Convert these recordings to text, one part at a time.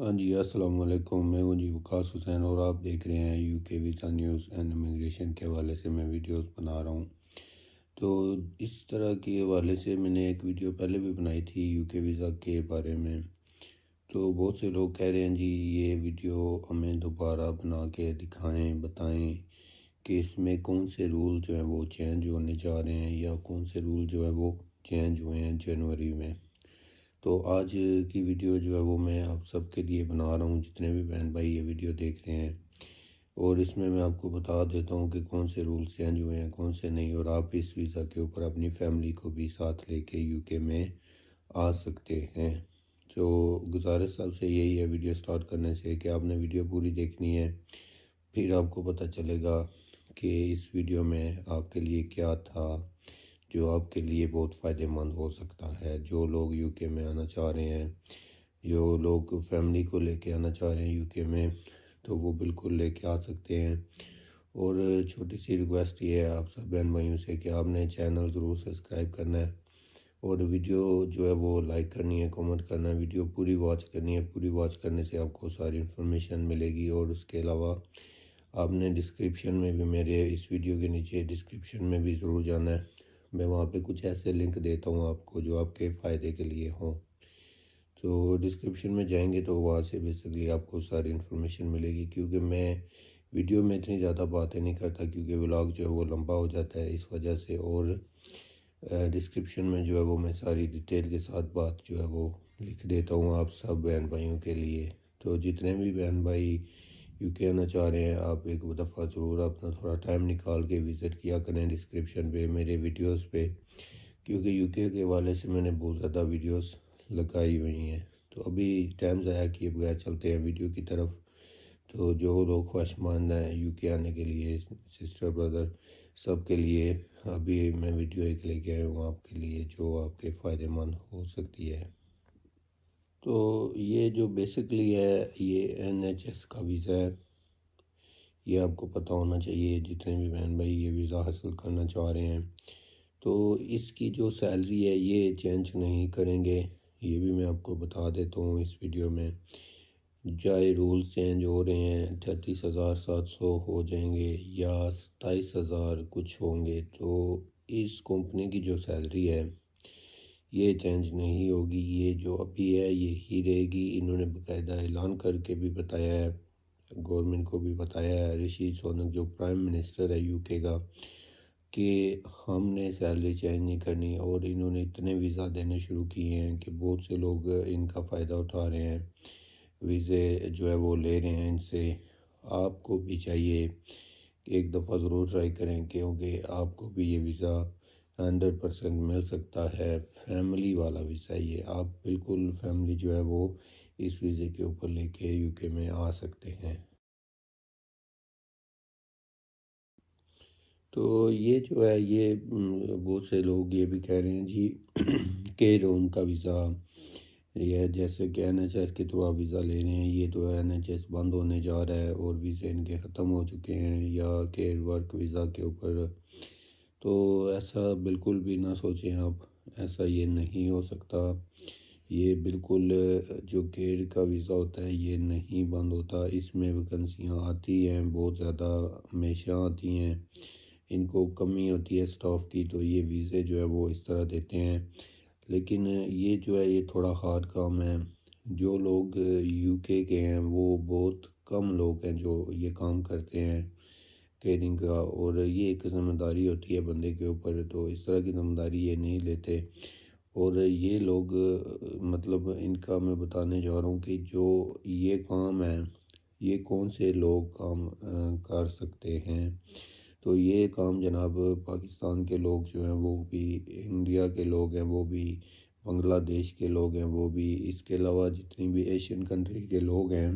हाँ जी अस्सलाम वालेकुम मैं हूँ जी वकास हुसैन और आप देख रहे हैं यू के वीज़ा न्यूज़ एंड इमिग्रेशन के हवाले से मैं वीडियोस बना रहा हूँ तो इस तरह के हवाले से मैंने एक वीडियो पहले भी बनाई थी यू के वीज़ा के बारे में तो बहुत से लोग कह रहे हैं जी ये वीडियो हमें दोबारा बना के दिखाएँ बताएँ कि इसमें कौन से रूल जो हैं वो चेंज होने जा रहे हैं या कौन से रूल जो हैं वो चेंज हुए हैं जनवरी में तो आज की वीडियो जो है वो मैं आप सबके लिए बना रहा हूँ जितने भी बहन भाई ये वीडियो देख रहे हैं और इसमें मैं आपको बता देता हूँ कि कौन से रूल्स हैं जो हैं कौन से नहीं और आप इस वीज़ा के ऊपर अपनी फैमिली को भी साथ लेके यूके में आ सकते हैं तो गुजारिश से यही है वीडियो स्टार्ट करने से कि आपने वीडियो पूरी देखनी है फिर आपको पता चलेगा कि इस वीडियो में आपके लिए क्या था जो आपके लिए बहुत फ़ायदेमंद हो सकता है जो लोग यूके में आना चाह रहे हैं जो लोग फैमिली को लेके आना चाह रहे हैं यूके में तो वो बिल्कुल लेके आ सकते हैं और छोटी सी रिक्वेस्ट ये है आप सब बहन भाइयों से कि आपने चैनल ज़रूर सब्सक्राइब करना है और वीडियो जो है वो लाइक करनी है कमेंट करना है वीडियो पूरी वॉच करनी है पूरी वॉच करने से आपको सारी इन्फॉर्मेशन मिलेगी और उसके अलावा आपने डिस्क्रिप्शन में भी मेरे इस वीडियो के नीचे डिस्क्रिप्शन में भी ज़रूर जाना है मैं वहाँ पे कुछ ऐसे लिंक देता हूँ आपको जो आपके फ़ायदे के लिए हों तो डिस्क्रिप्शन में जाएंगे तो वहाँ से बेसिकली आपको सारी इन्फॉर्मेशन मिलेगी क्योंकि मैं वीडियो में इतनी ज़्यादा बातें नहीं करता क्योंकि व्लॉग जो है वो लंबा हो जाता है इस वजह से और डिस्क्रिप्शन में जो है वो मैं सारी डिटेल के साथ बात जो है वो लिख देता हूँ आप सब बहन भाइयों के लिए तो जितने भी बहन भाई यू के आना चाह रहे हैं आप एक दफ़ा ज़रूर अपना थोड़ा टाइम निकाल के विज़िट किया करें डिस्क्रिप्शन पे मेरे वीडियोस पे क्योंकि यूके के हवाले से मैंने बहुत ज़्यादा वीडियोस लगाई हुई हैं तो अभी टाइम ज़ाया किए बगैर चलते हैं वीडियो की तरफ तो जो लोग ख्वाहिशमंद हैं यू आने के लिए सिस्टर ब्रदर सब के लिए अभी मैं वीडियो एक लेके आया हूँ आपके लिए जो आपके फ़ायदेमंद हो सकती है तो ये जो बेसिकली है ये एन एच एस का वीज़ा है ये आपको पता होना चाहिए जितने भी बहन भाई ये वीज़ा हासिल करना चाह रहे हैं तो इसकी जो सैलरी है ये चेंज नहीं करेंगे ये भी मैं आपको बता देता हूँ इस वीडियो में चाहे रूल्स चेंज हो रहे हैं छत्तीस हज़ार सात सौ हो जाएंगे या सताईस हज़ार कुछ होंगे तो इस कंपनी की जो सैलरी है ये चेंज नहीं होगी ये जो अभी है ये ही रहेगी इन्होंने बाकायदा ऐलान करके भी बताया है गवर्नमेंट को भी बताया है ऋषि सोनक जो प्राइम मिनिस्टर है यूके का कि हमने सैलरी चेंज नहीं करनी और इन्होंने इतने वीज़ा देने शुरू किए हैं कि बहुत से लोग इनका फ़ायदा उठा रहे हैं वीज़े जो है वो ले रहे हैं इनसे आपको भी चाहिए एक दफ़ा ज़रूर ट्राई करें क्योंकि आपको भी ये वीज़ा हंड्रेड परसेंट मिल सकता है फैमिली वाला वीज़ा ये आप बिल्कुल फैमिली जो है वो इस वीज़े के ऊपर लेके यूके में आ सकते हैं तो ये जो है ये बहुत से लोग ये भी कह रहे हैं जी के रोम का वीज़ा यह जैसे कि एन एच एस के थ्रू आप वीज़ा ले रहे हैं ये तो एन एच एस बंद होने जा रहा है और वीज़े इनके ख़त्म हो चुके हैं या केयर वर्क वीज़ा के ऊपर तो ऐसा बिल्कुल भी ना सोचें आप ऐसा ये नहीं हो सकता ये बिल्कुल जो गेट का वीज़ा होता है ये नहीं बंद होता इसमें वैकेंसियाँ आती हैं बहुत ज़्यादा हमेशा आती हैं इनको कमी होती है स्टाफ की तो ये वीज़े जो है वो इस तरह देते हैं लेकिन ये जो है ये थोड़ा हार्ड काम है जो लोग यूके के हैं वो बहुत कम लोग हैं जो ये काम करते हैं केयरिंग का और ये एक ज़िम्मेदारी होती है बंदे के ऊपर तो इस तरह की ज़िम्मेदारी ये नहीं लेते और ये लोग मतलब इनका मैं बताने जा रहा हूँ कि जो ये काम है ये कौन से लोग काम कर सकते हैं तो ये काम जनाब पाकिस्तान के लोग जो हैं वो भी इंडिया के लोग हैं वो भी बांग्लादेश के लोग हैं वो भी इसके अलावा जितनी भी एशियन कंट्री के लोग हैं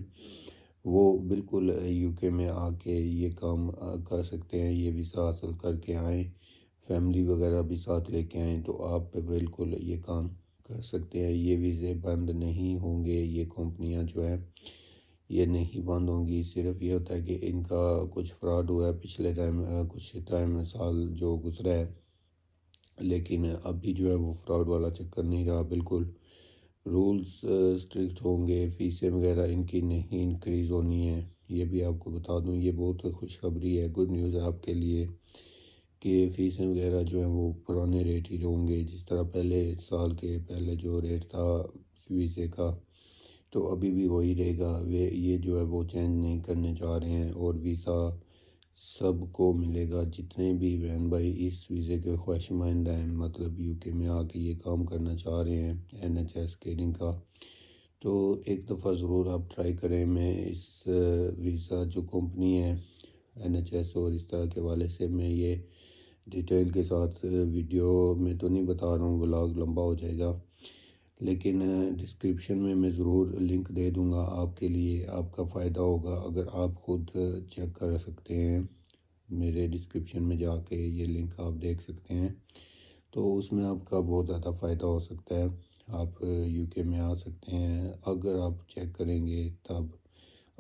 वो बिल्कुल यूके में आके ये काम कर सकते हैं ये वीज़ा हासिल करके आएँ फैमिली वगैरह भी साथ लेके आएँ तो आप बिल्कुल ये काम कर सकते हैं ये वीज़े बंद नहीं होंगे ये कंपनियां जो है ये नहीं बंद होंगी सिर्फ ये होता है कि इनका कुछ फ्रॉड हुआ है पिछले टाइम कुछ टाइम साल जो गुजरा है लेकिन अभी जो है वो फ्रॉड वाला चक्कर नहीं रहा बिल्कुल रूल्स स्ट्रिक्ट होंगे फीसें वगैरह इनकी नहीं इंक्रीज़ होनी है ये भी आपको बता दूं ये बहुत खुशखबरी है गुड न्यूज़ आपके लिए कि फीसें वगैरह जो हैं वो पुराने रेट ही होंगे जिस तरह पहले साल के पहले जो रेट था वीज़े का तो अभी भी वही रहेगा वे ये जो है वो चेंज नहीं करने जा रहे हैं और वीज़ा सबको मिलेगा जितने भी बहन भाई इस वीज़े के ख्वाहिशमंद हैं मतलब यूके में आके ये काम करना चाह रहे हैं एन एच एस केयरिंग का तो एक दफ़ा ज़रूर आप ट्राई करें मैं इस वीज़ा जो कंपनी है एन एच एस और इस तरह के वाले से मैं ये डिटेल के साथ वीडियो में तो नहीं बता रहा हूँ ब्लॉग लंबा हो जाएगा लेकिन डिस्क्रिप्शन में मैं ज़रूर लिंक दे दूँगा आपके लिए आपका फ़ायदा होगा अगर आप ख़ुद चेक कर सकते हैं मेरे डिस्क्रिप्शन में जाके ये लिंक आप देख सकते हैं तो उसमें आपका बहुत ज़्यादा फ़ायदा हो सकता है आप यूके में आ सकते हैं अगर आप चेक करेंगे तब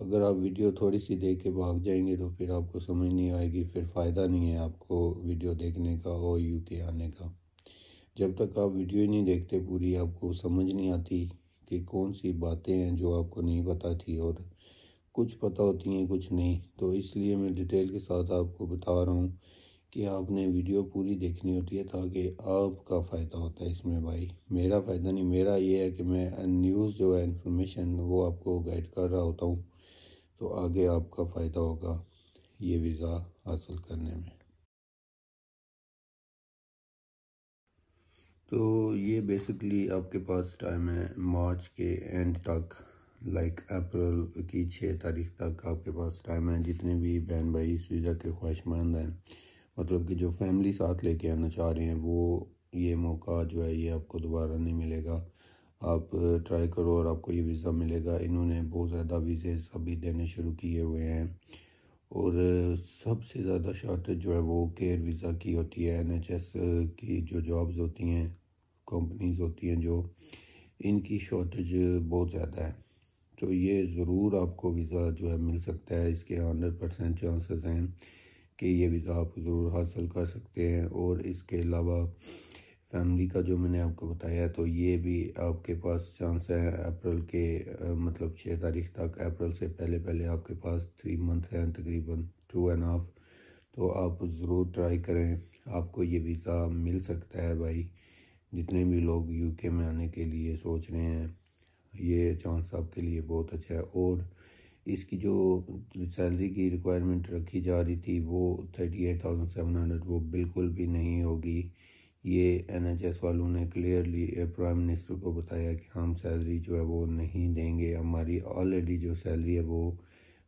अगर आप वीडियो थोड़ी सी देख के भाग जाएंगे तो फिर आपको समझ नहीं आएगी फिर फ़ायदा नहीं है आपको वीडियो देखने का और यूके आने का जब तक आप वीडियो नहीं देखते पूरी आपको समझ नहीं आती कि कौन सी बातें हैं जो आपको नहीं पता थी और कुछ पता होती हैं कुछ नहीं तो इसलिए मैं डिटेल के साथ आपको बता रहा हूँ कि आपने वीडियो पूरी देखनी होती है ताकि आपका फ़ायदा होता है इसमें भाई मेरा फ़ायदा नहीं मेरा ये है कि मैं न्यूज़ जो है इन्फॉर्मेशन वो आपको गाइड कर रहा होता हूँ तो आगे आपका फ़ायदा होगा ये वीज़ा हासिल करने में तो ये बेसिकली आपके पास टाइम है मार्च के एंड तक लाइक अप्रैल की छः तारीख तक आपके पास टाइम है जितने भी बहन भाई इस वीज़ा के ख्वाहिशमंद हैं मतलब कि जो फैमिली साथ लेके आना चाह रहे हैं वो ये मौका जो है ये आपको दोबारा नहीं मिलेगा आप ट्राई करो और आपको ये वीज़ा मिलेगा इन्होंने बहुत ज़्यादा वीज़े सभी देने शुरू किए हुए हैं और सबसे ज़्यादा शॉर्टेज जो है वो केयर वीज़ा की होती है एन की जो जॉब्स होती हैं कंपनीज होती हैं जो इनकी शॉर्टेज बहुत ज़्यादा है तो ये ज़रूर आपको वीज़ा जो है मिल सकता है इसके हंड्रेड परसेंट चांसेस हैं कि ये वीज़ा आप ज़रूर हासिल कर सकते हैं और इसके अलावा फैमिली का जो मैंने आपको बताया तो ये भी आपके पास चांस है अप्रैल के मतलब छः तारीख तक अप्रैल से पहले पहले आपके पास थ्री मंथ हैं तकरीबन टू एंड हाफ तो आप ज़रूर ट्राई करें आपको ये वीज़ा मिल सकता है भाई जितने भी लोग यूके में आने के लिए सोच रहे हैं ये चांस आपके लिए बहुत अच्छा है और इसकी जो सैलरी की रिक्वायरमेंट रखी जा रही थी वो thirty eight thousand seven hundred वो बिल्कुल भी नहीं होगी ये एन एच एस वालों ने क्लियरली प्राइम मिनिस्टर को बताया कि हम सैलरी जो है वो नहीं देंगे हमारी ऑलरेडी जो सैलरी है वो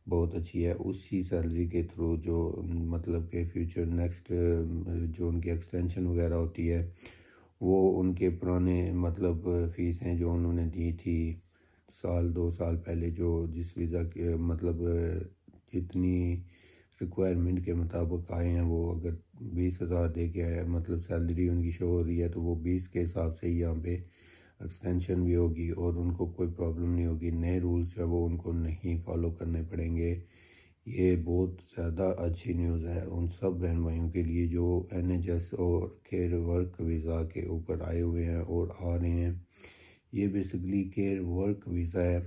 बहुत अच्छी है उसी सैलरी के थ्रू जो मतलब के फ्यूचर नेक्स्ट जो उनकी एक्सटेंशन वगैरह होती है वो उनके पुराने मतलब फ़ीस हैं जो उन्होंने दी थी साल दो साल पहले जो जिस वीज़ा के मतलब जितनी रिक्वायरमेंट के मुताबिक आए हैं वो अगर बीस हज़ार दे के आए मतलब सैलरी उनकी शो हो रही है तो वो बीस के हिसाब से ही यहाँ पे एक्सटेंशन भी होगी और उनको कोई प्रॉब्लम नहीं होगी नए रूल्स जो है वो उनको नहीं फॉलो करने पड़ेंगे ये बहुत ज़्यादा अच्छी न्यूज़ है उन सब बहन भाइयों के लिए जो एन एच एस और केयर वर्क वीज़ा के ऊपर आए हुए हैं और आ रहे हैं ये बेसिकली केयर वर्क वीज़ा है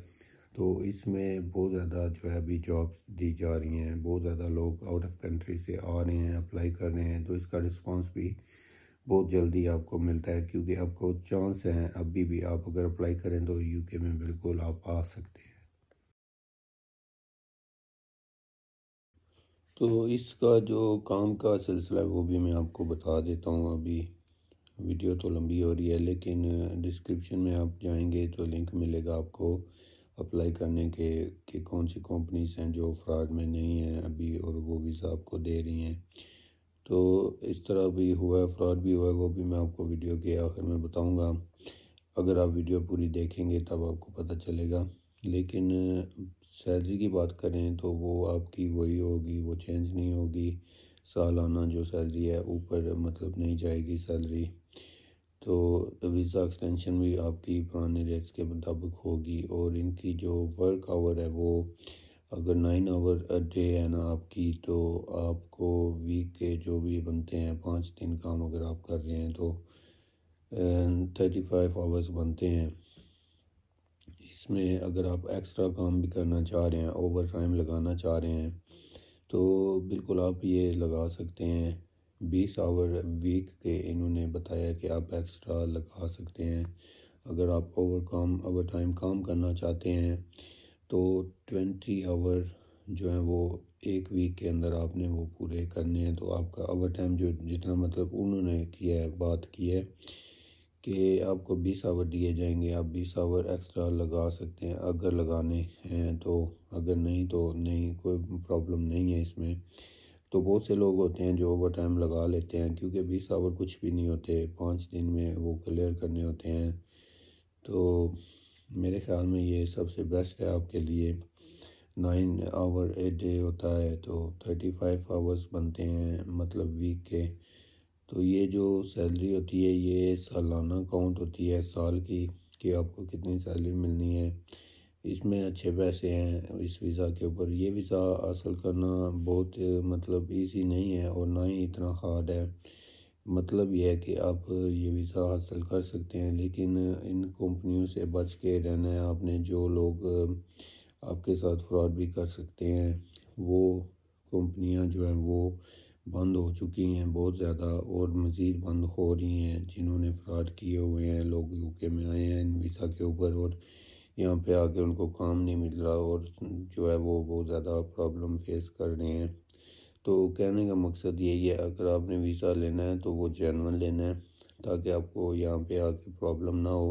तो इसमें बहुत ज़्यादा जो है अभी जॉब्स दी जा रही हैं बहुत ज़्यादा लोग आउट ऑफ कंट्री से आ रहे हैं अप्लाई कर रहे हैं तो इसका रिस्पांस भी बहुत जल्दी आपको मिलता है क्योंकि आपको चांस हैं अभी भी आप अगर अप्लाई करें तो यूके में बिल्कुल आप आ सकते हैं तो इसका जो काम का सिलसिला है वो भी मैं आपको बता देता हूँ अभी वीडियो तो लंबी हो रही है लेकिन डिस्क्रिप्शन में आप जाएंगे तो लिंक मिलेगा आपको अप्लाई करने के कि कौन सी कंपनीज हैं जो फ्रॉड में नहीं हैं अभी और वो वीज़ा आपको दे रही हैं तो इस तरह भी हुआ है फ्रॉड भी हुआ है वो भी मैं आपको वीडियो के आखिर में बताऊँगा अगर आप वीडियो पूरी देखेंगे तब आपको पता चलेगा लेकिन सैलरी की बात करें तो वो आपकी वही होगी वो चेंज नहीं होगी सालाना जो सैलरी है ऊपर मतलब नहीं जाएगी सैलरी तो वीज़ा एक्सटेंशन भी आपकी पुराने रेट्स के मुताबिक होगी और इनकी जो वर्क आवर है वो अगर नाइन आवर अ डे है ना आपकी तो आपको वीक के जो भी बनते हैं पाँच दिन काम अगर आप कर रहे हैं तो थर्टी फाइव आवर्स बनते हैं इसमें अगर आप एक्स्ट्रा काम भी करना चाह रहे हैं ओवर टाइम लगाना चाह रहे हैं तो बिल्कुल आप ये लगा सकते हैं बीस आवर वीक के इन्होंने बताया कि आप एक्स्ट्रा लगा सकते हैं अगर आप ओवर काम ओवर टाइम काम करना चाहते हैं तो ट्वेंटी आवर जो है वो एक वीक के अंदर आपने वो पूरे करने हैं तो आपका ओवर टाइम जो जितना मतलब उन्होंने किया है बात की है कि आपको बीस आवर दिए जाएंगे आप बीस आवर एक्स्ट्रा लगा सकते हैं अगर लगाने हैं तो अगर नहीं तो नहीं कोई प्रॉब्लम नहीं है इसमें तो बहुत से लोग होते हैं जो ओवर टाइम लगा लेते हैं क्योंकि बीस आवर कुछ भी नहीं होते पाँच दिन में वो क्लियर करने होते हैं तो मेरे ख्याल में ये सबसे बेस्ट है आपके लिए नाइन आवर ए डे होता है तो थर्टी फाइव आवर्स बनते हैं मतलब वीक के तो ये जो सैलरी होती है ये सालाना काउंट होती है साल की कि आपको कितनी सैलरी मिलनी है इसमें अच्छे पैसे हैं इस वीज़ा के ऊपर ये वीज़ा हासिल करना बहुत मतलब इजी नहीं है और ना ही इतना हार्ड है मतलब यह है कि आप ये वीज़ा हासिल कर सकते हैं लेकिन इन कंपनियों से बच के रहना है आपने जो लोग आपके साथ फ्रॉड भी कर सकते हैं वो कंपनियां जो हैं वो बंद हो चुकी हैं बहुत ज़्यादा और मज़ीद बंद हो रही हैं जिन्होंने फ्रॉड किए हुए हैं लोग यू के में आए हैं वीज़ा के ऊपर और यहाँ पे आके उनको काम नहीं मिल रहा और जो है वो बहुत ज़्यादा प्रॉब्लम फेस कर रहे हैं तो कहने का मकसद यही है अगर आपने वीज़ा लेना है तो वो जैनवन लेना है ताकि आपको यहाँ पे आके प्रॉब्लम ना हो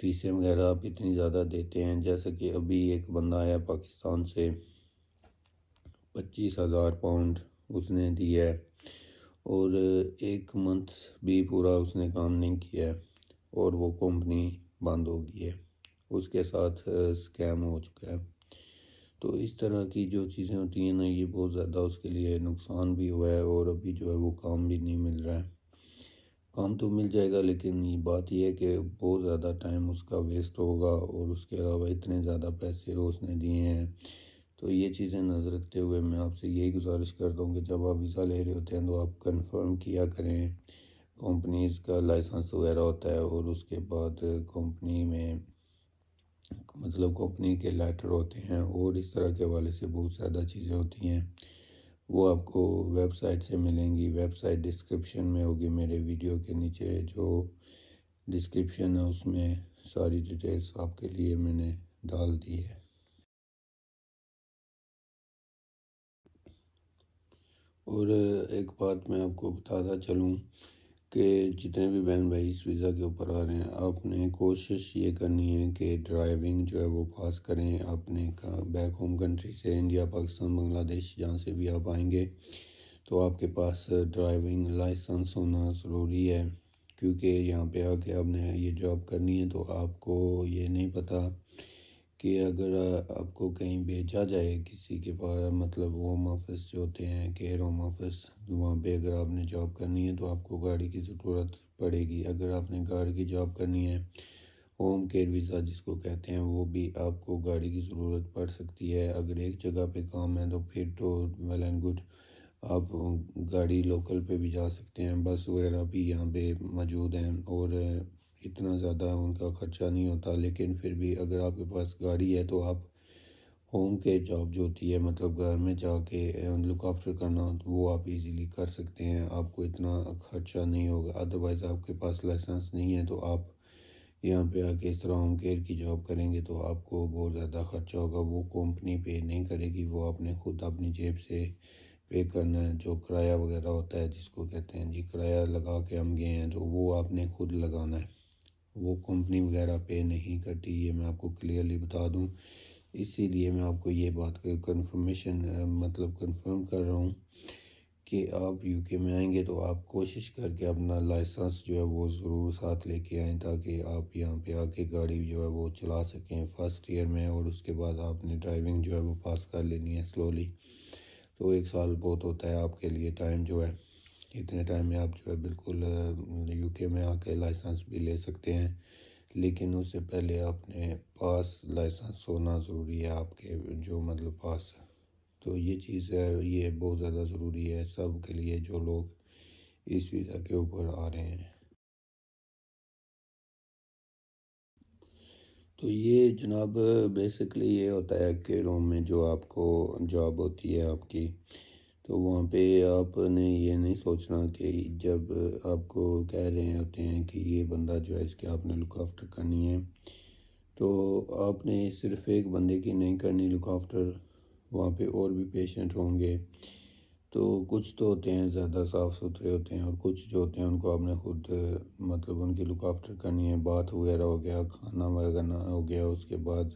फीसें वगैरह आप इतनी ज़्यादा देते हैं जैसे कि अभी एक बंदा आया पाकिस्तान से पच्चीस हज़ार पाउंड उसने दिया है और एक मंथ भी पूरा उसने काम नहीं किया है और वो कंपनी बंद हो गई है उसके साथ स्कैम हो चुका है तो इस तरह की जो चीज़ें होती हैं ना ये बहुत ज़्यादा उसके लिए नुकसान भी हुआ है और अभी जो है वो काम भी नहीं मिल रहा है काम तो मिल जाएगा लेकिन ये बात यह है कि बहुत ज़्यादा टाइम उसका वेस्ट होगा और उसके अलावा इतने ज़्यादा पैसे उसने दिए हैं तो ये चीज़ें नज़र रखते हुए मैं आपसे यही गुजारिश करता हूँ कि जब आप वीज़ा ले रहे होते हैं तो आप कंफर्म किया करें कंपनीज़ का लाइसेंस वगैरह होता है और उसके बाद कंपनी में मतलब कंपनी के लेटर होते हैं और इस तरह के वाले से बहुत ज़्यादा चीज़ें होती हैं वो आपको वेबसाइट से मिलेंगी वेबसाइट डिस्क्रिप्शन में होगी मेरे वीडियो के नीचे जो डिस्क्रिप्शन है उसमें सारी डिटेल्स आपके लिए मैंने डाल दी है और एक बात मैं आपको बताता चलूँ कि जितने भी बहन भाई इस वीज़ा के ऊपर आ रहे हैं आपने कोशिश ये करनी है कि ड्राइविंग जो है वो पास करें अपने बैक होम कंट्री से इंडिया पाकिस्तान बांग्लादेश जहाँ से भी आप आएंगे तो आपके पास ड्राइविंग लाइसेंस होना ज़रूरी है क्योंकि यहाँ पे आके आपने ये जॉब करनी है तो आपको ये नहीं पता कि अगर आपको कहीं भेजा जाए किसी के पास मतलब होम ऑफिस जो होते हैं केयर होम ऑफिस वहाँ पे अगर आपने जॉब करनी है तो आपको गाड़ी की ज़रूरत पड़ेगी अगर आपने गाड़ी की जॉब करनी है होम केयर वीज़ा जिसको कहते हैं वो भी आपको गाड़ी की ज़रूरत पड़ सकती है अगर एक जगह पे काम है तो फिर तो वेल एंड गुड आप गाड़ी लोकल पे भी जा सकते हैं बस वगैरह भी यहाँ पे मौजूद हैं और इतना ज़्यादा उनका ख़र्चा नहीं होता लेकिन फिर भी अगर आपके पास गाड़ी है तो आप होम के जॉब जो होती है मतलब घर में जाके लुक आफ्टर करना तो वो आप इजीली कर सकते हैं आपको इतना ख़र्चा नहीं होगा अदरवाइज़ आपके पास लाइसेंस नहीं है तो आप यहाँ पे आके इस तरह होम केयर की जॉब करेंगे तो आपको बहुत ज़्यादा ख़र्चा होगा वो कंपनी पे नहीं करेगी वो आपने खुद अपनी जेब से पे करना है जो किराया वगैरह होता है जिसको कहते हैं जी किराया लगा के हम गए हैं तो वो आपने खुद लगाना है वो कंपनी वगैरह पे नहीं करती ये मैं आपको क्लियरली बता दूँ इसीलिए मैं आपको ये बात कन्फर्मेशन मतलब कन्फर्म कर रहा हूँ कि आप यूके में आएंगे तो आप कोशिश करके अपना लाइसेंस जो है वो ज़रूर साथ लेके आएँ ताकि आप यहाँ पे आके गाड़ी जो है वो चला सकें फर्स्ट ईयर में और उसके बाद आपने ड्राइविंग जो है वो पास कर लेनी है स्लोली तो एक साल बहुत होता है आपके लिए टाइम जो है इतने टाइम में आप जो है बिल्कुल यूके में आके लाइसेंस भी ले सकते हैं लेकिन उससे पहले आपने पास लाइसेंस होना ज़रूरी है आपके जो मतलब पास तो ये चीज़ है ये बहुत ज़्यादा ज़रूरी है सब के लिए जो लोग इस वीज़ा के ऊपर आ रहे हैं तो ये जनाब बेसिकली ये होता है कि रोम में जो आपको जॉब होती है आपकी तो वहाँ पे आपने ये नहीं सोचना कि जब आपको कह रहे होते हैं कि ये बंदा जो है इसके आपने लुक आफ्टर करनी है तो आपने सिर्फ एक बंदे की नहीं करनी लुक आफ्टर वहाँ पे और भी पेशेंट होंगे तो कुछ तो होते हैं ज़्यादा साफ़ सुथरे होते हैं और कुछ जो होते हैं उनको आपने खुद मतलब उनकी लुक आफ्टर करनी है बात वगैरह हो गया खाना वगैरह हो गया उसके बाद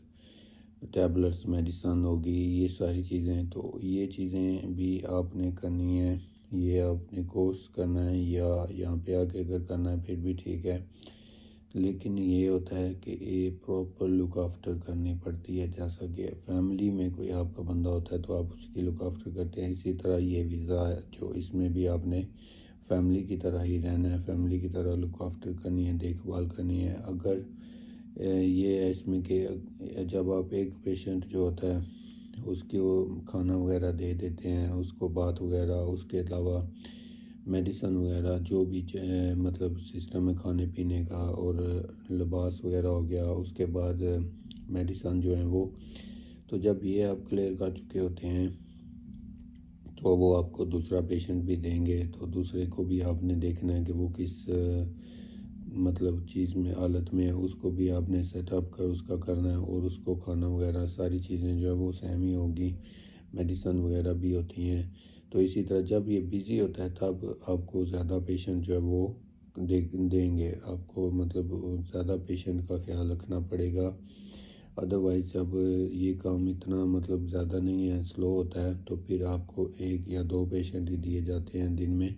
टैबलेट्स मेडिसन होगी ये सारी चीज़ें तो ये चीज़ें भी आपने करनी है ये आपने कोर्स करना है या यहाँ पे आके अगर करना है फिर भी ठीक है लेकिन ये होता है कि ये प्रॉपर लुक आफ्टर करनी पड़ती है जैसा कि फैमिली में कोई आपका बंदा होता है तो आप उसकी लुक आफ्टर करते हैं इसी तरह ये वीज़ा है जो इसमें भी आपने फैमिली की तरह ही रहना है फैमिली की तरह लुक आफ्टर करनी है देखभाल करनी है अगर ये है इसमें कि जब आप एक पेशेंट जो होता है उसके वो खाना वगैरह दे देते हैं उसको बात वगैरह उसके अलावा मेडिसन वगैरह जो भी मतलब सिस्टम है खाने पीने का और लिबास वगैरह हो गया उसके बाद मेडिसन जो है वो तो जब ये आप क्लियर कर चुके होते हैं तो वो आपको दूसरा पेशेंट भी देंगे तो दूसरे को भी आपने देखना है कि वो किस मतलब चीज़ में हालत में है उसको भी आपने सेटअप कर उसका करना है और उसको खाना वगैरह सारी चीज़ें जो है वो सेम ही होगी मेडिसन वगैरह भी होती हैं तो इसी तरह जब ये बिज़ी होता है तब आपको ज़्यादा पेशेंट जो है वो दे देंगे आपको मतलब ज़्यादा पेशेंट का ख्याल रखना पड़ेगा अदरवाइज़ जब ये काम इतना मतलब ज़्यादा नहीं है स्लो होता है तो फिर आपको एक या दो पेशेंट ही दिए जाते हैं दिन में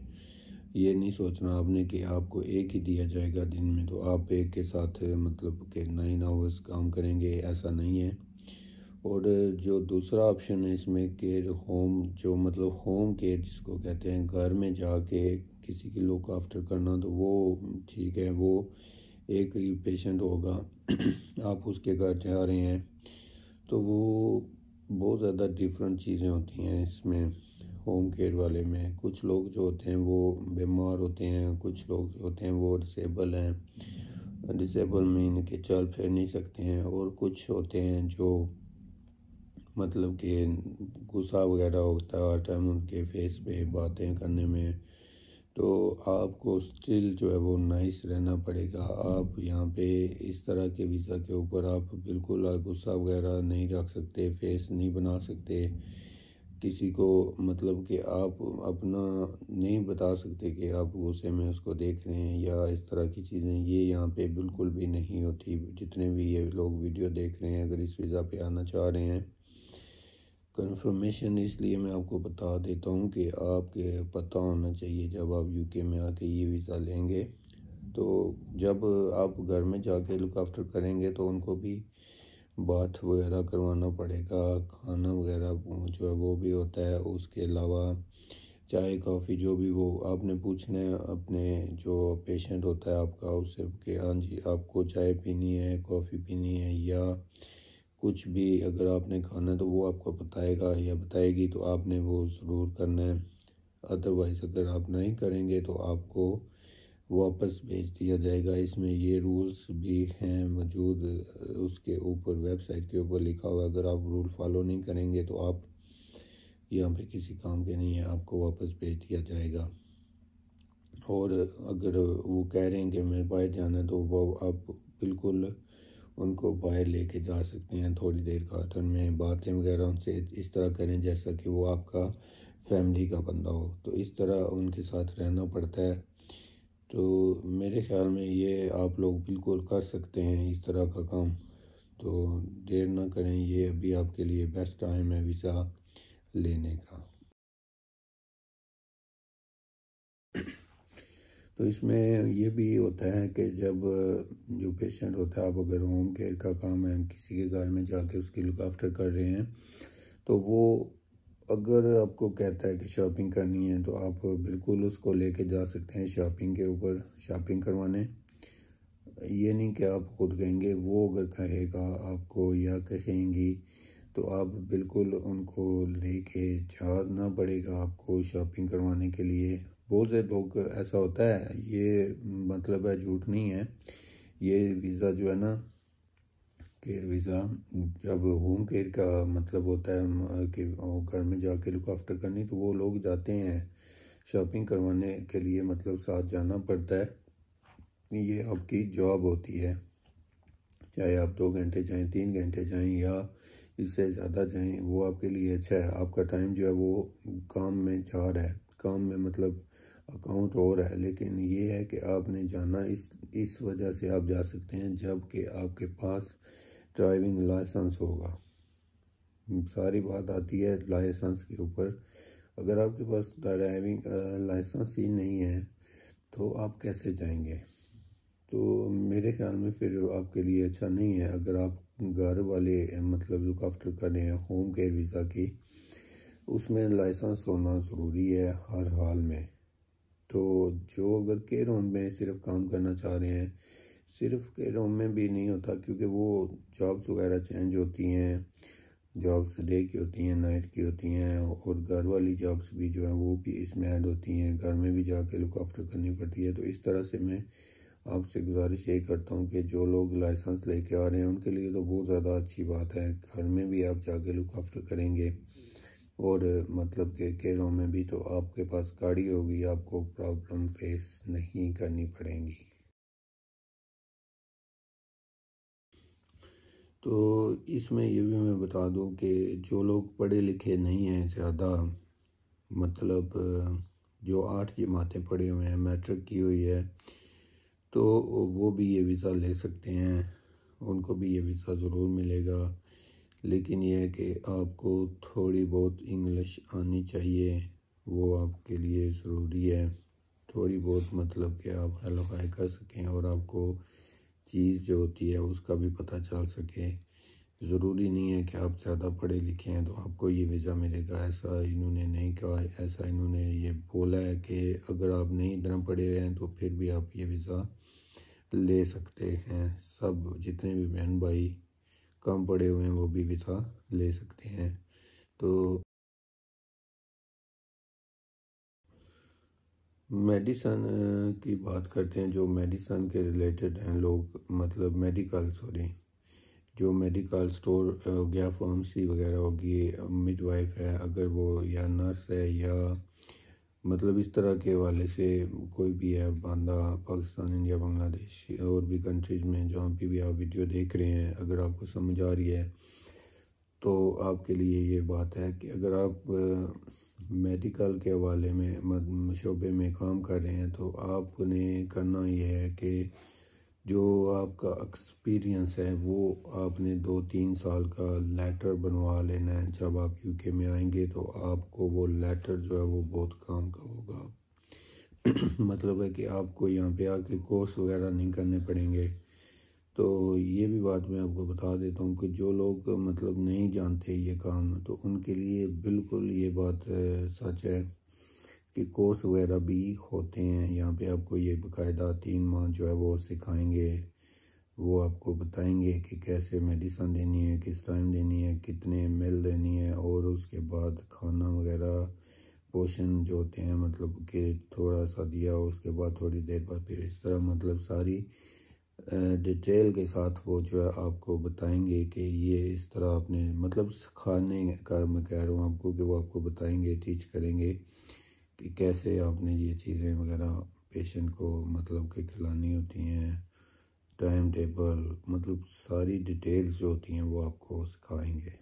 ये नहीं सोचना आपने कि आपको एक ही दिया जाएगा दिन में तो आप एक के साथ मतलब कि नाइन आवर्स काम करेंगे ऐसा नहीं है और जो दूसरा ऑप्शन है इसमें केयर होम जो मतलब होम केयर जिसको कहते हैं घर में जाके किसी की लुक आफ्टर करना तो वो ठीक है वो एक ही पेशेंट होगा आप उसके घर जा रहे हैं तो वो बहुत ज़्यादा डिफरेंट चीज़ें होती हैं इसमें होम केयर वाले में कुछ लोग जो होते हैं वो बीमार होते हैं कुछ लोग जो होते हैं वो डिसेबल हैं डिसेबल मीन के चल फिर नहीं सकते हैं और कुछ होते हैं जो मतलब कि गुस्सा वगैरह होता है हर टाइम उनके फेस पे बातें करने में तो आपको स्टिल जो है वो नाइस रहना पड़ेगा आप यहाँ पे इस तरह के वीज़ा के ऊपर आप बिल्कुल गुस्सा वगैरह नहीं रख सकते फेस नहीं बना सकते किसी को मतलब कि आप अपना नहीं बता सकते कि आप गुस्से में उसको देख रहे हैं या इस तरह की चीज़ें ये यहाँ पे बिल्कुल भी नहीं होती जितने भी ये लोग वीडियो देख रहे हैं अगर इस वीज़ा पे आना चाह रहे हैं कन्फर्मेशन इसलिए मैं आपको बता देता हूँ कि आपके पता होना चाहिए जब आप यूके में आके ये वीज़ा लेंगे तो जब आप घर में जाके लुक आफ्टर करेंगे तो उनको भी बाथ वगैरह करवाना पड़ेगा खाना वगैरह जो है वो भी होता है उसके अलावा चाय कॉफ़ी जो भी वो आपने पूछना है अपने जो पेशेंट होता है आपका उससे कि हाँ जी आपको चाय पीनी है कॉफ़ी पीनी है या कुछ भी अगर आपने खाना है तो वो आपको बताएगा या बताएगी तो आपने वो ज़रूर करना है अदरवाइज़ अगर आप नहीं करेंगे तो आपको वापस भेज दिया जाएगा इसमें ये रूल्स भी हैं मौजूद उसके ऊपर वेबसाइट के ऊपर लिखा हुआ अगर आप रूल फॉलो नहीं करेंगे तो आप यहाँ पे किसी काम के नहीं है आपको वापस भेज दिया जाएगा और अगर वो कह रहे हैं कि मैं बाहर जाना है तो वो आप बिल्कुल उनको बाहर लेके जा सकते हैं थोड़ी देर कार्टन में बातें वगैरह उनसे इस तरह करें जैसा कि वो आपका फैमिली का बंदा हो तो इस तरह उनके साथ रहना पड़ता है तो मेरे ख़्याल में ये आप लोग बिल्कुल कर सकते हैं इस तरह का काम तो देर ना करें ये अभी आपके लिए बेस्ट टाइम है वीज़ा लेने का तो इसमें ये भी होता है कि जब जो पेशेंट होता है आप अगर होम केयर का काम है किसी के घर में जाके उसकी लुक आफ्टर कर रहे हैं तो वो अगर आपको कहता है कि शॉपिंग करनी है तो आप बिल्कुल उसको लेके जा सकते हैं शॉपिंग के ऊपर शॉपिंग करवाने ये नहीं कि आप खुद कहेंगे वो अगर कहेगा आपको या कहेंगी तो आप बिल्कुल उनको लेके जाना पड़ेगा आपको शॉपिंग करवाने के लिए बहुत से लोग ऐसा होता है ये मतलब है झूठ नहीं है ये वीज़ा जो है ना केयर वीज़ा जब होम केयर का मतलब होता है कि घर में जाके लुक आफ्टर करनी तो वो लोग जाते हैं शॉपिंग करवाने के लिए मतलब साथ जाना पड़ता है ये आपकी जॉब होती है चाहे आप दो घंटे जाएं तीन घंटे जाएं या इससे ज़्यादा जाएं वो आपके लिए अच्छा है आपका टाइम जो है वो काम में जा रहा है काम में मतलब अकाउंट हो रहा है लेकिन ये है कि आपने जाना इस इस वजह से आप जा सकते हैं जबकि आपके पास ड्राइविंग लाइसेंस होगा सारी बात आती है लाइसेंस के ऊपर अगर आपके पास ड्राइविंग लाइसेंस ही नहीं है तो आप कैसे जाएंगे तो मेरे ख्याल में फिर आपके लिए अच्छा नहीं है अगर आप घर वाले मतलब लुक आफ्टर कर रहे हैं होम केयर वीज़ा की उसमें लाइसेंस होना ज़रूरी है हर हाल में तो जो अगर केयर होम में सिर्फ काम करना चाह रहे हैं सिर्फ कैडोम में भी नहीं होता क्योंकि वो जॉब्स वगैरह चेंज होती हैं जॉब्स डे की होती हैं नाइट की होती हैं और घर वाली जॉब्स भी जो हैं वो भी इसमें ऐड होती हैं घर में भी जाके लुक आफ्टर करनी पड़ती है तो इस तरह से मैं आपसे गुजारिश यही करता हूँ कि जो लोग लाइसेंस लेके आ रहे हैं उनके लिए तो बहुत ज़्यादा अच्छी बात है घर में भी आप जाके लुक आफ्टर करेंगे और मतलब के केरों में भी तो आपके पास गाड़ी होगी आपको प्रॉब्लम फेस नहीं करनी पड़ेगी तो इसमें ये भी मैं बता दूं कि जो लोग पढ़े लिखे नहीं हैं ज़्यादा मतलब जो आठ जमातें पढ़े हुए हैं मैट्रिक की हुई है तो वो भी ये वीज़ा ले सकते हैं उनको भी ये वीज़ा ज़रूर मिलेगा लेकिन यह है कि आपको थोड़ी बहुत इंग्लिश आनी चाहिए वो आपके लिए ज़रूरी है थोड़ी बहुत मतलब कि आप हेल्पफाई कर सकें और आपको चीज़ जो होती है उसका भी पता चल सके ज़रूरी नहीं है कि आप ज़्यादा पढ़े लिखे हैं तो आपको ये वीज़ा मिलेगा ऐसा इन्होंने नहीं कहा ऐसा इन्होंने ये बोला है कि अगर आप नहीं इतना पढ़े हुए हैं तो फिर भी आप ये वीज़ा ले सकते हैं सब जितने भी बहन भाई कम पढ़े हुए हैं वो भी वीज़ा ले सकते हैं तो मेडिसन की बात करते हैं जो मेडिसन के रिलेटेड हैं लोग मतलब मेडिकल सॉरी जो मेडिकल स्टोर हो गया फार्मेसी वगैरह होगी मिडवाइफ है अगर वो या नर्स है या मतलब इस तरह के वाले से कोई भी है बंदा पाकिस्तान इंडिया बांग्लादेश और भी कंट्रीज में जहाँ पे भी आप वीडियो देख रहे हैं अगर आपको समझ आ रही है तो आपके लिए ये बात है कि अगर आप मेडिकल के हवाले में शोबे में काम कर रहे हैं तो आपने करना यह है कि जो आपका एक्सपीरियंस है वो आपने दो तीन साल का लेटर बनवा लेना है जब आप यूके में आएंगे तो आपको वो लेटर जो है वो बहुत काम का होगा मतलब है कि आपको यहाँ पे आके कोर्स वगैरह नहीं करने पड़ेंगे तो ये भी बात मैं आपको बता देता हूँ कि जो लोग मतलब नहीं जानते ये काम तो उनके लिए बिल्कुल ये बात सच है कि कोर्स वगैरह भी होते हैं यहाँ पे आपको ये बकायदा तीन माह जो है वो सिखाएंगे वो आपको बताएंगे कि कैसे मेडिसन देनी है किस टाइम देनी है कितने मिल देनी है और उसके बाद खाना वगैरह पोषण जो होते हैं मतलब कि थोड़ा सा दिया उसके बाद थोड़ी देर बाद फिर इस तरह मतलब सारी डिटेल के साथ वो जो है आपको बताएंगे कि ये इस तरह आपने मतलब सिखाने का मैं कह रहा हूँ आपको कि वो आपको बताएंगे टीच करेंगे कि कैसे आपने ये चीज़ें वगैरह पेशेंट को मतलब कि खिलानी होती हैं टाइम टेबल मतलब सारी डिटेल्स जो होती हैं वो आपको सिखाएंगे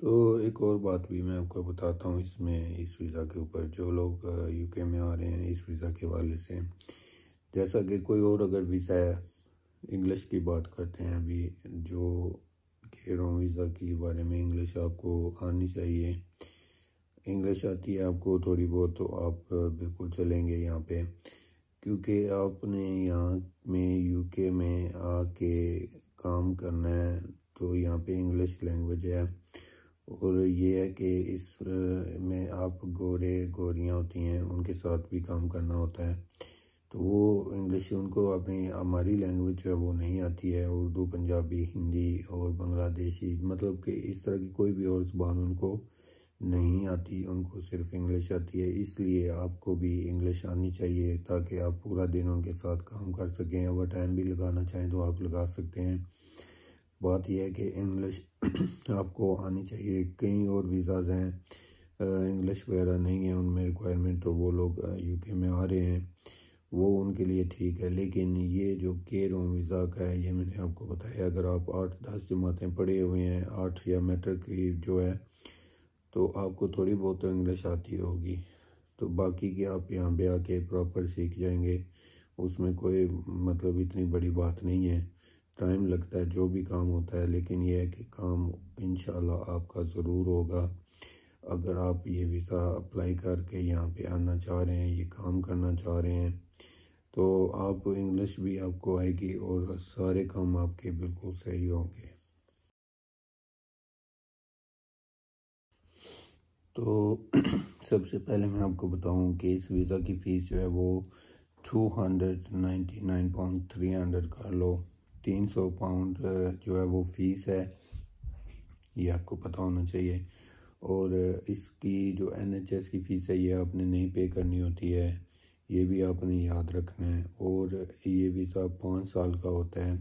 तो एक और बात भी मैं आपको बताता हूँ इसमें इस वीज़ा के ऊपर जो लोग यूके में आ रहे हैं इस वीज़ा के हवाले से जैसा कि कोई और अगर वीज़ा इंग्लिश की बात करते हैं अभी जो कह रहा हूँ वीज़ा के बारे में इंग्लिश आपको आनी चाहिए इंग्लिश आती है आपको थोड़ी बहुत तो आप बिल्कुल चलेंगे यहाँ पे क्योंकि आपने यहाँ में यूके में आके काम करना है तो यहाँ पे इंग्लिश लैंग्वेज है और ये है कि इस में आप गोरे गोरियाँ होती हैं उनके साथ भी काम करना होता है तो वो इंग्लिश उनको अपनी हमारी लैंग्वेज है वो नहीं आती है उर्दू पंजाबी हिंदी और बांग्लादेशी मतलब कि इस तरह की कोई भी और ज़ुबान उनको नहीं आती उनको सिर्फ इंग्लिश आती है इसलिए आपको भी इंग्लिश आनी चाहिए ताकि आप पूरा दिन उनके साथ काम कर सकें अगर टाइम भी लगाना चाहें तो आप लगा सकते हैं बात यह है कि इंग्लिश आपको आनी चाहिए कई और वीज़ाज़ हैं इंग्लिश वगैरह नहीं है उनमें रिक्वायरमेंट तो वो लोग यूके में आ रहे हैं वो उनके लिए ठीक है लेकिन ये जो केयर होम वीज़ा का है ये मैंने आपको बताया अगर आप आठ दस जमातें पढ़े हुए हैं आठ या मैट्रिक की जो है तो आपको थोड़ी बहुत तो इंग्लिश आती होगी तो बाकी के आप यहाँ पे आके प्रॉपर सीख जाएंगे उसमें कोई मतलब इतनी बड़ी बात नहीं है टाइम लगता है जो भी काम होता है लेकिन यह है कि काम इन आपका ज़रूर होगा अगर आप ये वीज़ा अप्लाई करके यहाँ पे आना चाह रहे हैं ये काम करना चाह रहे हैं तो आप इंग्लिश भी आपको आएगी और सारे काम आपके बिल्कुल सही होंगे तो सबसे पहले मैं आपको बताऊं कि इस वीज़ा की फ़ीस जो है वो two hundred ninety nine point three hundred कर लो तीन सौ पाउंड जो है वो फीस है ये आपको पता होना चाहिए और इसकी जो एनएचएस की फ़ीस है ये आपने नहीं पे करनी होती है ये भी आपने याद रखना है और ये वीज़ा पाँच साल का होता है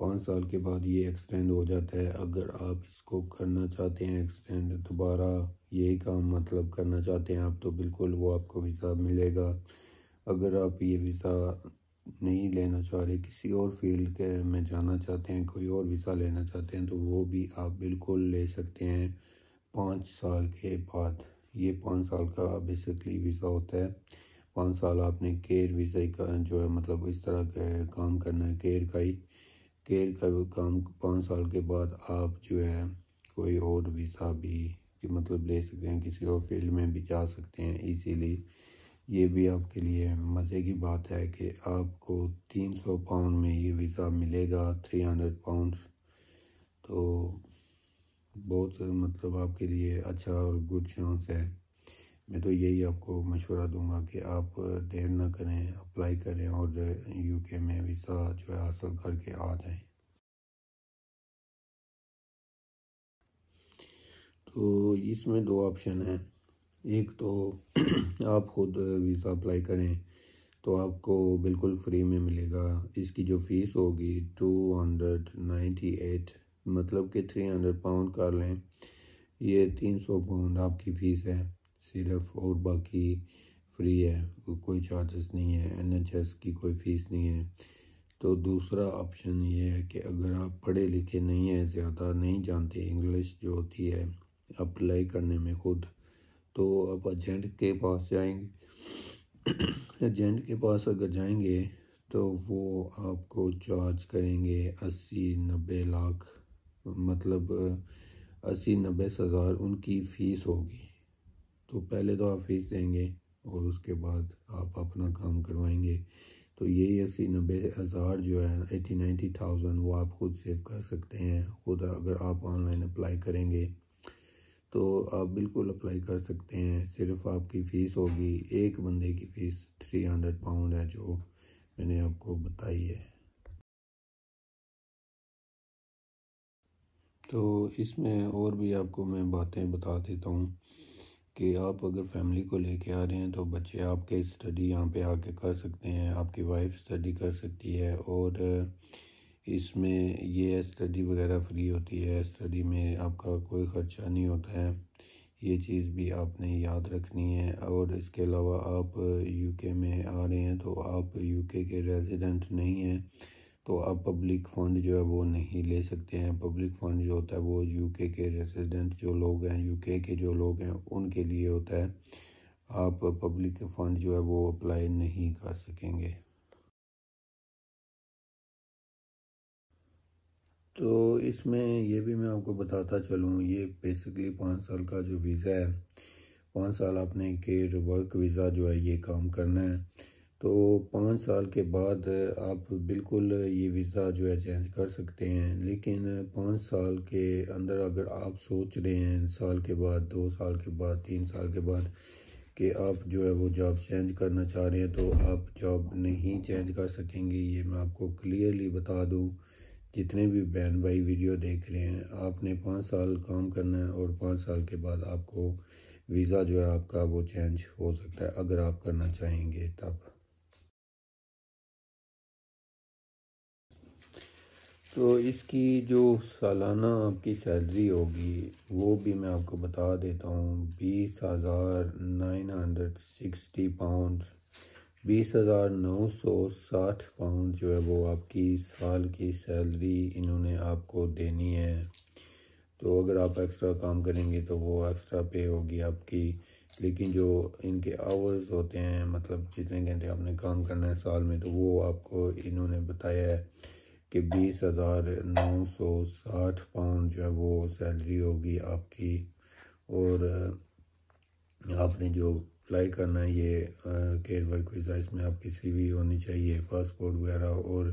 पाँच साल के बाद ये एक्सटेंड हो जाता है अगर आप इसको करना चाहते हैं एक्सटेंड दोबारा यही काम मतलब करना चाहते हैं आप तो बिल्कुल वो आपको वीज़ा मिलेगा अगर आप ये वीज़ा नहीं लेना चाह रहे किसी और फील्ड के में जाना चाहते हैं कोई और वीज़ा लेना चाहते हैं तो वो भी आप बिल्कुल ले सकते हैं पाँच साल के बाद ये पाँच साल का बेसिकली वीज़ा होता है पाँच साल आपने केयर वीज़ा ही का जो है मतलब इस तरह का काम करना है केयर का ही केयर का काम पाँच साल के बाद आप जो है कोई और वीज़ा भी मतलब ले सकते हैं किसी और फील्ड में भी जा सकते हैं इसीलिए ये भी आपके लिए मज़े की बात है कि आपको 300 पाउंड में ये वीज़ा मिलेगा 300 पाउंड तो बहुत मतलब आपके लिए अच्छा और गुड चांस है मैं तो यही आपको मशवरा दूंगा कि आप देर ना करें अप्लाई करें और यूके में वीज़ा जो है हासिल करके आ जाएं तो इसमें दो ऑप्शन हैं एक तो आप खुद वीज़ा अप्लाई करें तो आपको बिल्कुल फ्री में मिलेगा इसकी जो फ़ीस होगी टू हंड्रेड नाइन्टी एट मतलब कि थ्री हंड्रेड पाउंड कर लें ये तीन सौ पाउंड आपकी फ़ीस है सिर्फ और बाकी फ्री है कोई चार्जेस नहीं है एन एच एस की कोई फ़ीस नहीं है तो दूसरा ऑप्शन ये है कि अगर आप पढ़े लिखे नहीं हैं ज़्यादा नहीं जानते इंग्लिश जो होती है अप्लाई करने में खुद तो आप एजेंट के पास जाएंगे एजेंट के पास अगर जाएंगे तो वो आपको चार्ज करेंगे अस्सी नब्बे लाख मतलब अस्सी नब्बे हज़ार उनकी फ़ीस होगी तो पहले तो आप फीस देंगे और उसके बाद आप अपना काम करवाएंगे तो ये अस्सी नब्बे हज़ार जो है एटी नाइन्टी थाउजेंड वो आप खुद सेव कर सकते हैं खुद अगर आप ऑनलाइन अप्लाई करेंगे तो आप बिल्कुल अप्लाई कर सकते हैं सिर्फ आपकी फ़ीस होगी एक बंदे की फ़ीस थ्री हंड्रेड पाउंड है जो मैंने आपको बताई है तो इसमें और भी आपको मैं बातें बता देता हूँ कि आप अगर फैमिली को लेके आ रहे हैं तो बच्चे आपके स्टडी यहाँ पे आके कर सकते हैं आपकी वाइफ स्टडी कर सकती है और इसमें ये स्टडी वगैरह फ्री होती है स्टडी में आपका कोई ख़र्चा नहीं होता है ये चीज़ भी आपने याद रखनी है और इसके अलावा आप यूके में आ रहे हैं तो आप यूके के रेजिडेंट नहीं हैं तो आप पब्लिक फ़ंड जो है वो नहीं ले सकते हैं पब्लिक फ़ंड जो होता है वो यूके के रेजिडेंट जो लोग हैं यूके के जो लोग हैं उनके लिए होता है आप पब्लिक फ़ंड जो है वो अप्लाई नहीं कर सकेंगे तो इसमें ये भी मैं आपको बताता चलूँ ये बेसिकली पाँच साल का जो वीज़ा है पाँच साल आपने के वर्क वीज़ा जो है ये काम करना है तो पाँच साल के बाद आप बिल्कुल ये वीज़ा जो है चेंज कर सकते हैं लेकिन पाँच साल के अंदर अगर आप सोच रहे हैं साल के बाद दो साल के बाद तीन साल के बाद कि आप जो है वो जॉब चेंज करना चाह रहे हैं तो आप जॉब नहीं चेंज कर सकेंगे ये मैं आपको क्लियरली बता दूँ जितने भी बहन भाई वीडियो देख रहे हैं आपने पाँच साल काम करना है और पाँच साल के बाद आपको वीज़ा जो है आपका वो चेंज हो सकता है अगर आप करना चाहेंगे तब तो इसकी जो सालाना आपकी सैलरी होगी वो भी मैं आपको बता देता हूँ बीस हज़ार नाइन हंड्रेड सिक्सटी पाउंड बीस हज़ार नौ सौ साठ पाउंड जो है वो आपकी साल की सैलरी इन्होंने आपको देनी है तो अगर आप एक्स्ट्रा काम करेंगे तो वो एक्स्ट्रा पे होगी आपकी लेकिन जो इनके आवर्स होते हैं मतलब जितने घंटे आपने काम करना है साल में तो वो आपको इन्होंने बताया है कि बीस हज़ार नौ सौ साठ पाउंड जो है वो सैलरी होगी आपकी और आपने जो अप्लाई करना ये केयर वर्क वीज़ा इसमें आपकी सीवी होनी चाहिए पासपोर्ट वगैरह और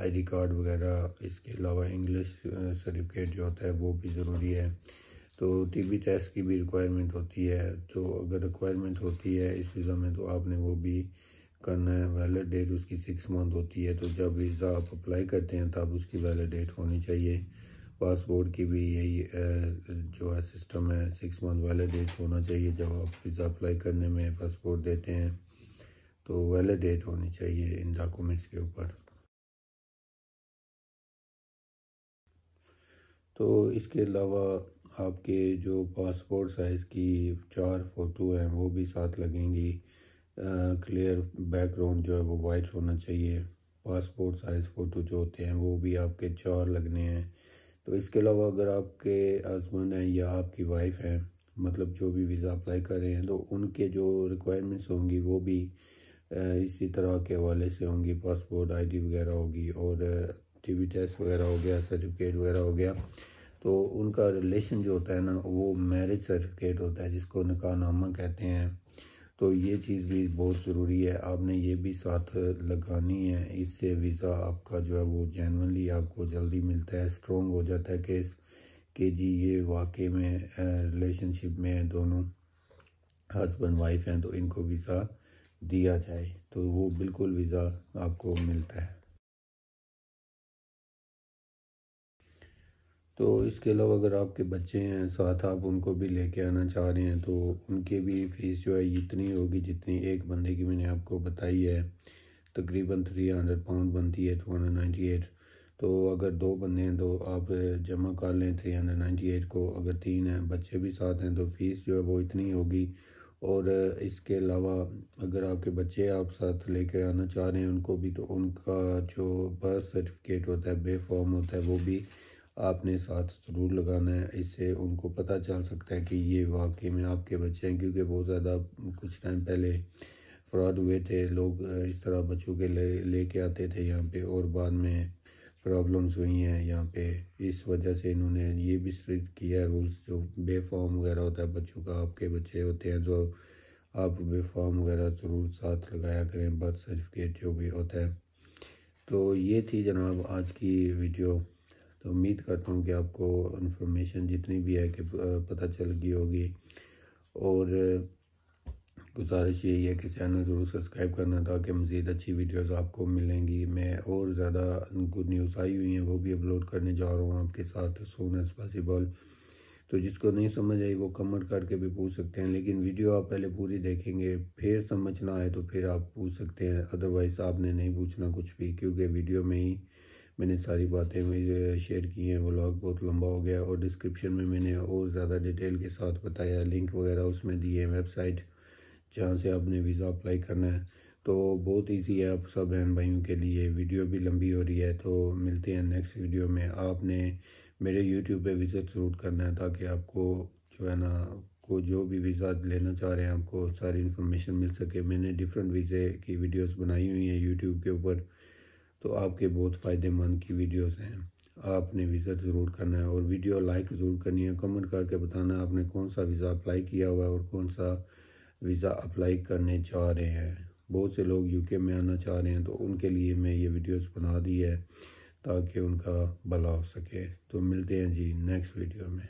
आईडी कार्ड वगैरह इसके अलावा इंग्लिश सर्टिफिकेट जो होता है वो भी ज़रूरी है तो टीबी टेस्ट की भी रिक्वायरमेंट होती है तो अगर रिक्वायरमेंट होती है इस वीज़ा में तो आपने वो भी करना है वैलिड डेट उसकी सिक्स मंथ होती है तो जब वीज़ा आप अप्लाई करते हैं तब उसकी वैलिड डेट होनी चाहिए पासपोर्ट की भी यही जो है सिस्टम है सिक्स मंथ वैलिडेट होना चाहिए जब आप वीज़ा अप्लाई करने में पासपोर्ट देते हैं तो वैलिडेट होनी चाहिए इन डॉक्यूमेंट्स के ऊपर तो इसके अलावा आपके जो पासपोर्ट साइज़ की चार फ़ोटो हैं वो भी साथ लगेंगी क्लियर बैकग्राउंड जो है वो वाइट होना चाहिए पासपोर्ट साइज़ फ़ोटो जो होते हैं वो भी आपके चार लगने हैं तो इसके अलावा अगर आपके हस्बैंड हैं या आपकी वाइफ हैं मतलब जो भी वीज़ा अप्लाई कर रहे हैं तो उनके जो रिक्वायरमेंट्स होंगी वो भी इसी तरह के हवाले से होंगी पासपोर्ट आईडी वगैरह होगी और टीवी टेस्ट वगैरह हो गया सर्टिफिकेट वगैरह हो गया तो उनका रिलेशन जो होता है ना वो मैरिज सर्टिफिकेट होता है जिसको नामा कहते हैं तो ये चीज़ भी बहुत ज़रूरी है आपने ये भी साथ लगानी है इससे वीज़ा आपका जो है वो जैनली आपको जल्दी मिलता है स्ट्रॉन्ग हो जाता है केस कि जी ये वाकई में रिलेशनशिप में है दोनों हस्बैंड वाइफ हैं तो इनको वीज़ा दिया जाए तो वो बिल्कुल वीज़ा आपको मिलता है तो इसके अलावा अगर आपके बच्चे हैं साथ आप उनको भी लेके आना चाह रहे हैं तो उनके भी फ़ीस जो है इतनी होगी जितनी एक बंदे की मैंने आपको बताई है तकरीबन थ्री हंड्रेड पाउंड बनती है टू हंड्रेड नाइन्टी एट तो अगर दो बंदे हैं तो आप जमा कर लें थ्री हंड्रेड नाइन्टी एट को अगर तीन हैं बच्चे भी साथ हैं तो फ़ीस जो है वो इतनी होगी और इसके अलावा अगर आपके बच्चे आप साथ लेके आना चाह रहे हैं उनको भी तो उनका जो बर्थ सर्टिफिकेट होता है बे फॉर्म होता है वो भी आपने साथ ज़रूर लगाना है इससे उनको पता चल सकता है कि ये वाकई में आपके बच्चे हैं क्योंकि बहुत ज़्यादा कुछ टाइम पहले फ्रॉड हुए थे लोग इस तरह बच्चों के ले लेके आते थे यहाँ पे और बाद में प्रॉब्लम्स हुई हैं यहाँ पे इस वजह से इन्होंने ये भी स्ट्रिक्ट किया है रूल्स जो बेफॉर्म वगैरह होता है बच्चों का आपके बच्चे होते हैं जो आप बेफॉर्म वगैरह ज़रूर साथ लगाया करें बर्थ सर्टिफिकेट जो भी होता है तो ये थी जनाब आज की वीडियो तो उम्मीद करता हूँ कि आपको इन्फॉर्मेशन जितनी भी है कि पता चल गई होगी और गुजारिश यही है कि चैनल ज़रूर सब्सक्राइब करना ताकि मज़ीद अच्छी वीडियोस आपको मिलेंगी मैं और ज़्यादा गुड न्यूज़ आई हुई हैं वो भी अपलोड करने जा रहा हूँ आपके साथ सोन एज़ पॉसिबल तो जिसको नहीं समझ आई वो कमेंट करके भी पूछ सकते हैं लेकिन वीडियो आप पहले पूरी देखेंगे फिर समझ ना आए तो फिर आप पूछ सकते हैं अदरवाइज़ आपने नहीं पूछना कुछ भी क्योंकि वीडियो में ही मैंने सारी बातें है शेयर की हैं ब्लॉग बहुत लंबा हो गया और डिस्क्रिप्शन में मैंने और ज़्यादा डिटेल के साथ बताया लिंक वगैरह उसमें दिए हैं वेबसाइट जहाँ से आपने वीज़ा अप्लाई करना है तो बहुत इजी है आप सब बहन भाइयों के लिए वीडियो भी लंबी हो रही है तो मिलते हैं नेक्स्ट वीडियो में आपने मेरे यूट्यूब पे विज़िट ज़रूर करना है ताकि आपको जो है ना को जो भी वीज़ा लेना चाह रहे हैं आपको सारी इन्फॉर्मेशन मिल सके मैंने डिफरेंट वीज़े की वीडियोस बनाई हुई हैं यूट्यूब के ऊपर तो आपके बहुत फ़ायदेमंद की वीडियोस हैं आपने वीज़ा ज़रूर करना है और वीडियो लाइक ज़रूर करनी है कमेंट करके बताना है आपने कौन सा वीज़ा अप्लाई किया हुआ है और कौन सा वीज़ा अप्लाई करने चाह रहे हैं बहुत से लोग यूके में आना चाह रहे हैं तो उनके लिए मैं ये वीडियोस बना दी है ताकि उनका भला हो सके तो मिलते हैं जी नेक्स्ट वीडियो में